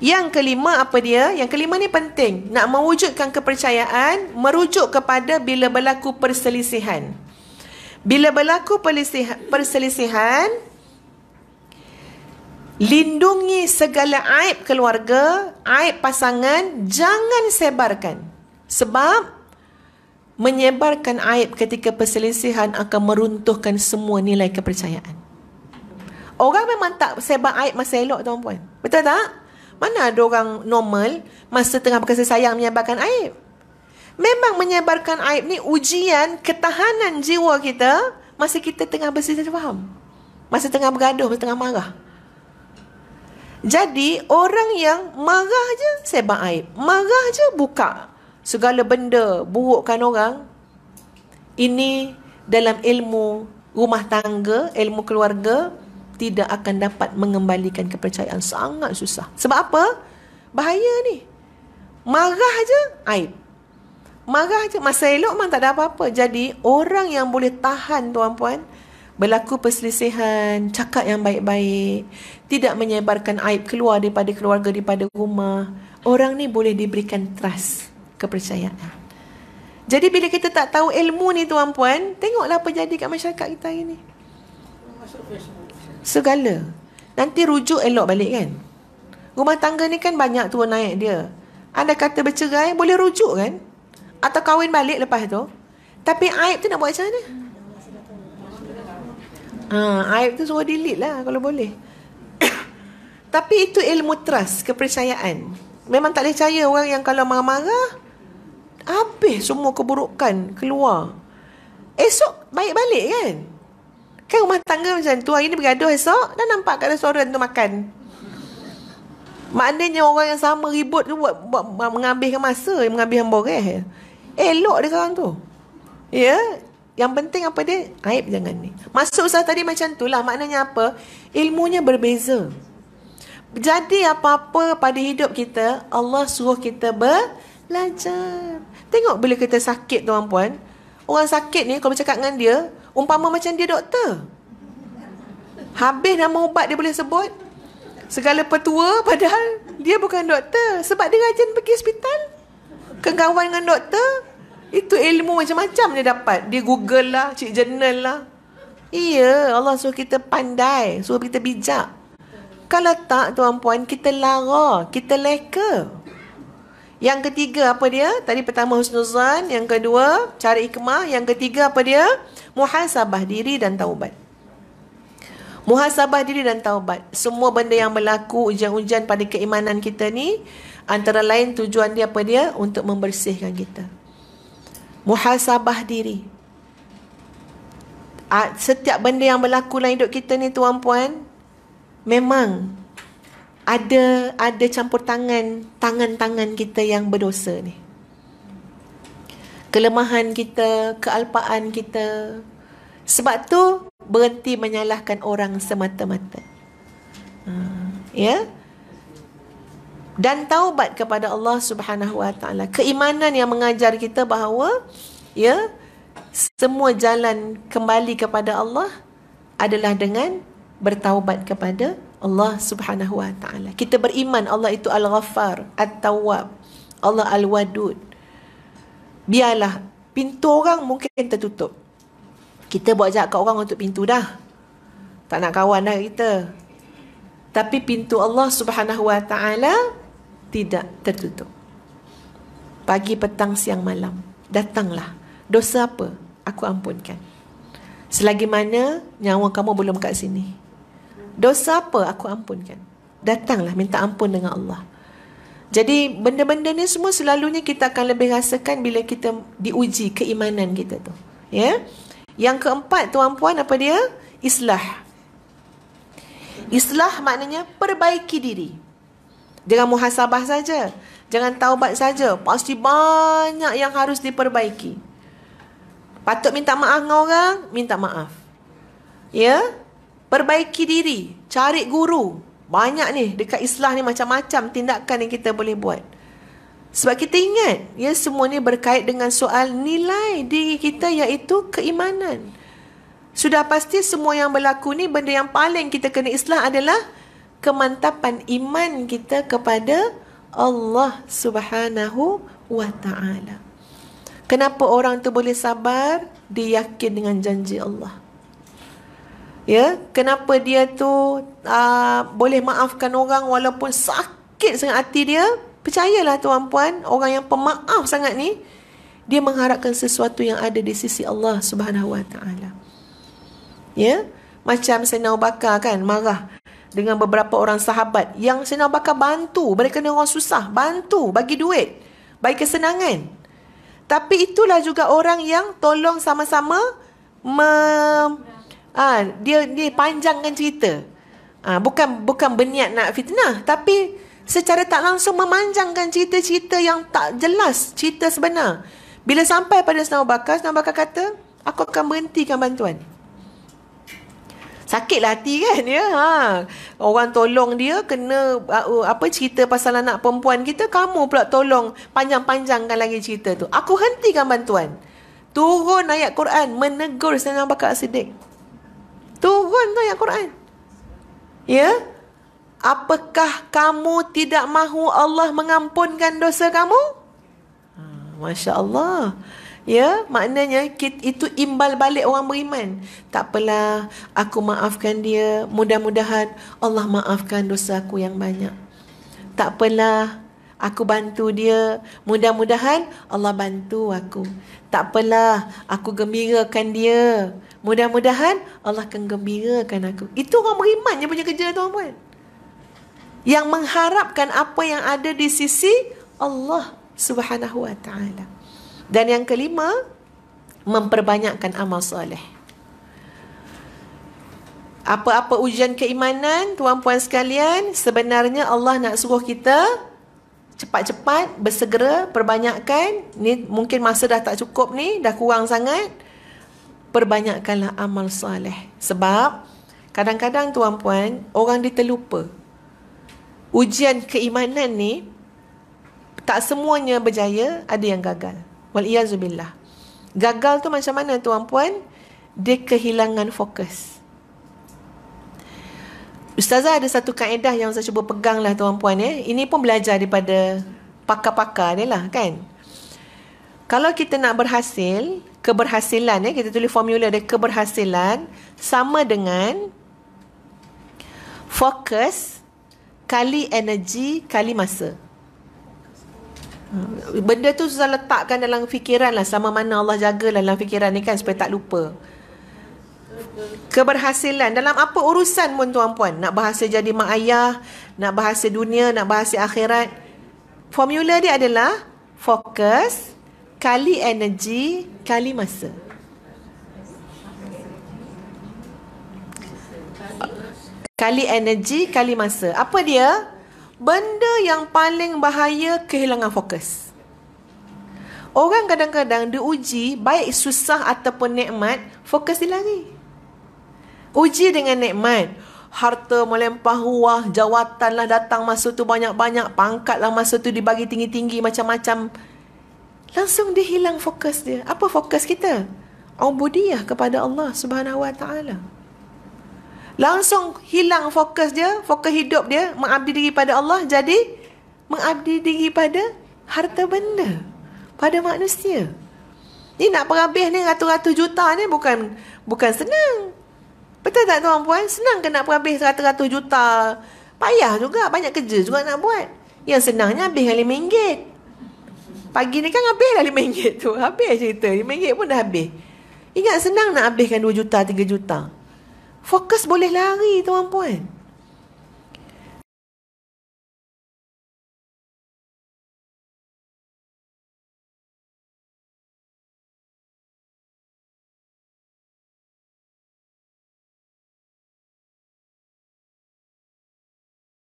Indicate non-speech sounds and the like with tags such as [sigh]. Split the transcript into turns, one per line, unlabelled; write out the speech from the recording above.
Yang kelima apa dia? Yang kelima ni penting. Nak mewujudkan kepercayaan merujuk kepada bila berlaku perselisihan. Bila berlaku perselisihan, lindungi segala aib keluarga, aib pasangan, jangan sebarkan. Sebab menyebarkan aib ketika perselisihan akan meruntuhkan semua nilai kepercayaan. Orang memang tak sebar aib masa elok tuan-puan. Betul tak? Mana ada orang normal masa tengah berkasih sayang menyebarkan aib? Memang menyebarkan aib ni ujian ketahanan jiwa kita masa kita tengah bersisa faham. Masa tengah bergaduh, masa tengah marah. Jadi orang yang marah je sebab aib. Marah je buka segala benda burukkan orang. Ini dalam ilmu rumah tangga, ilmu keluarga, tidak akan dapat mengembalikan kepercayaan sangat susah. Sebab apa? Bahaya ni. Marah aja aib. Marah aja. masa elok memang tak ada apa-apa. Jadi orang yang boleh tahan tuan-puan berlaku perselisihan, cakap yang baik-baik, tidak menyebarkan aib keluar daripada keluarga, daripada rumah. Orang ni boleh diberikan trust, kepercayaan. Jadi bila kita tak tahu ilmu ni tuan-puan, tengoklah apa jadi kat masyarakat kita hari ni. Segala. Nanti rujuk elok balik kan? Rumah tangga ni kan banyak turun naik dia. Anda kata bercerai, boleh rujuk kan? Atau kahwin balik lepas tu? Tapi aib tu nak buat macam mana? Ha, aib tu suruh delete lah kalau boleh. [coughs] Tapi itu ilmu trust, kepercayaan. Memang tak boleh percaya orang yang kalau marah-marah, habis semua keburukan keluar. Esok baik balik kan? Kan rumah tangga macam tu Hari ni bergaduh esok Dah nampak kat restoran tu makan Maknanya orang yang sama ribut tu buat, buat, buat mengambilkan masa yang mengambilkan Eh Elok dia sekarang tu. Ya? Yeah? Yang penting apa dia? Aib jangan ni. Masuk saya tadi macam tu lah. Maknanya apa? Ilmunya berbeza. Jadi apa-apa pada hidup kita, Allah suruh kita belajar. Tengok bila kita sakit tuan puan. Orang sakit ni kalau bercakap dengan dia, Umpama macam dia doktor. Habis nama ubat dia boleh sebut. Segala petua padahal dia bukan doktor. Sebab dia rajin pergi hospital. Kegawan dengan doktor. Itu ilmu macam-macam dia dapat. Dia google lah, cik jurnal lah. Iya, Allah suruh kita pandai. Suruh kita bijak. Kalau tak tuan puan, kita lara. Kita leka. Yang ketiga apa dia? Tadi pertama husnuzan. Yang kedua, cari ikmah. Yang ketiga apa dia? muhasabah diri dan taubat. Muhasabah diri dan taubat. Semua benda yang berlaku ujian-ujian pada keimanan kita ni antara lain tujuan dia apa dia untuk membersihkan kita. Muhasabah diri. Setiap benda yang berlaku dalam hidup kita ni tuan puan memang ada ada campur tangan tangan-tangan kita yang berdosa ni kelemahan kita, kealpaan kita. Sebab tu berhenti menyalahkan orang semata-mata. Ha, ya. Dan taubat kepada Allah Subhanahu Wa Taala. Keimanan yang mengajar kita bahawa ya semua jalan kembali kepada Allah adalah dengan bertaubat kepada Allah Subhanahu Wa Taala. Kita beriman Allah itu Al-Ghaffar, At-Tawwab, Allah Al-Wadud biarlah pintu orang mungkin tertutup kita buat jahat kat orang untuk pintu dah tak nak kawan dah kita tapi pintu Allah subhanahu wa ta'ala tidak tertutup pagi petang siang malam datanglah dosa apa aku ampunkan selagi mana nyawa kamu belum kat sini dosa apa aku ampunkan datanglah minta ampun dengan Allah jadi benda-benda ni semua selalunya kita akan lebih rasakan bila kita diuji keimanan kita tu. Ya. Yang keempat tuan puan apa dia? Islah. Islah maknanya perbaiki diri. Jangan muhasabah saja. Jangan taubat saja. Pasti banyak yang harus diperbaiki. Patut minta maaf dengan orang, minta maaf. Ya? Perbaiki diri, cari guru, banyak ni dekat islah ni macam-macam tindakan yang kita boleh buat. Sebab kita ingat, ya semua ni berkait dengan soal nilai diri kita iaitu keimanan. Sudah pasti semua yang berlaku ni benda yang paling kita kena islah adalah kemantapan iman kita kepada Allah Subhanahu wa taala. Kenapa orang tu boleh sabar? Dia yakin dengan janji Allah ya kenapa dia tu uh, boleh maafkan orang walaupun sakit sangat hati dia percayalah tuan puan orang yang pemaaf sangat ni dia mengharapkan sesuatu yang ada di sisi Allah Subhanahu Wa Taala ya macam Sayyidina Abu Bakar kan marah dengan beberapa orang sahabat yang Sayyidina Abu Bakar bantu mereka ni orang susah bantu bagi duit bagi kesenangan tapi itulah juga orang yang tolong sama-sama me- Ha, dia dia panjangkan cerita. Ha, bukan bukan berniat nak fitnah tapi secara tak langsung memanjangkan cerita-cerita yang tak jelas cerita sebenar. Bila sampai pada Sina Bakar, Sina Bakar kata, aku akan berhentikan bantuan. Sakitlah hati kan ya. Ha. Orang tolong dia kena uh, uh, apa cerita pasal anak perempuan kita kamu pula tolong panjang-panjangkan lagi cerita tu. Aku hentikan bantuan. Turun ayat Quran menegur Sayyidina Bakar Siddiq. Turun tu ayat Quran. Ya? Apakah kamu tidak mahu Allah mengampunkan dosa kamu? Ha, Masya Allah. Ya, maknanya itu imbal balik orang beriman. Tak apalah, aku maafkan dia. Mudah-mudahan Allah maafkan dosa aku yang banyak. Tak apalah, aku bantu dia. Mudah-mudahan Allah bantu aku. Tak apalah, aku gembirakan dia. Mudah-mudahan Allah akan gembirakan aku. Itu orang beriman yang punya kerja tuan-tuan. Yang mengharapkan apa yang ada di sisi Allah Subhanahu Wa Taala. Dan yang kelima, memperbanyakkan amal soleh. Apa-apa ujian keimanan, tuan-puan sekalian, sebenarnya Allah nak suruh kita cepat-cepat bersegera perbanyakkan ni mungkin masa dah tak cukup ni dah kurang sangat perbanyakkanlah amal soleh sebab kadang-kadang tuan-puan orang dia terlupa ujian keimanan ni tak semuanya berjaya ada yang gagal wal iazubillah gagal tu macam mana tuan-puan dia kehilangan fokus Ustazah ada satu kaedah yang saya cuba pegang lah tuan-puan eh. Ini pun belajar daripada pakar-pakar ni lah kan. Kalau kita nak berhasil, keberhasilan eh. Kita tulis formula dia keberhasilan sama dengan fokus kali energi kali masa. Benda tu susah letakkan dalam fikiran lah. Sama mana Allah jaga dalam fikiran ni kan supaya tak lupa keberhasilan dalam apa urusan pun tuan-puan nak bahasa jadi mak ayah nak bahasa dunia nak bahasa akhirat formula dia adalah fokus kali energi kali masa kali energi kali masa apa dia benda yang paling bahaya kehilangan fokus orang kadang-kadang diuji baik susah ataupun nikmat fokus dia lari Uji dengan nikmat. Harta melempah ruah, lah datang masa tu banyak-banyak, pangkat lah masa tu dibagi tinggi-tinggi macam-macam. Langsung dia hilang fokus dia. Apa fokus kita? Ubudiyah kepada Allah Subhanahu Wa Taala. Langsung hilang fokus dia, fokus hidup dia mengabdi diri pada Allah jadi mengabdi diri pada harta benda, pada manusia. Ni nak berhabis ni ratus-ratus juta ni bukan bukan senang. Betul tak tuan puan? Senang ke nak habis 100-100 juta? Payah juga, banyak kerja juga nak buat. Yang senangnya habis dengan RM5. Pagi ni kan habis dah RM5 tu. Habis cerita, RM5 pun dah habis. Ingat senang nak habiskan dua juta, tiga juta. Fokus boleh lari tuan puan.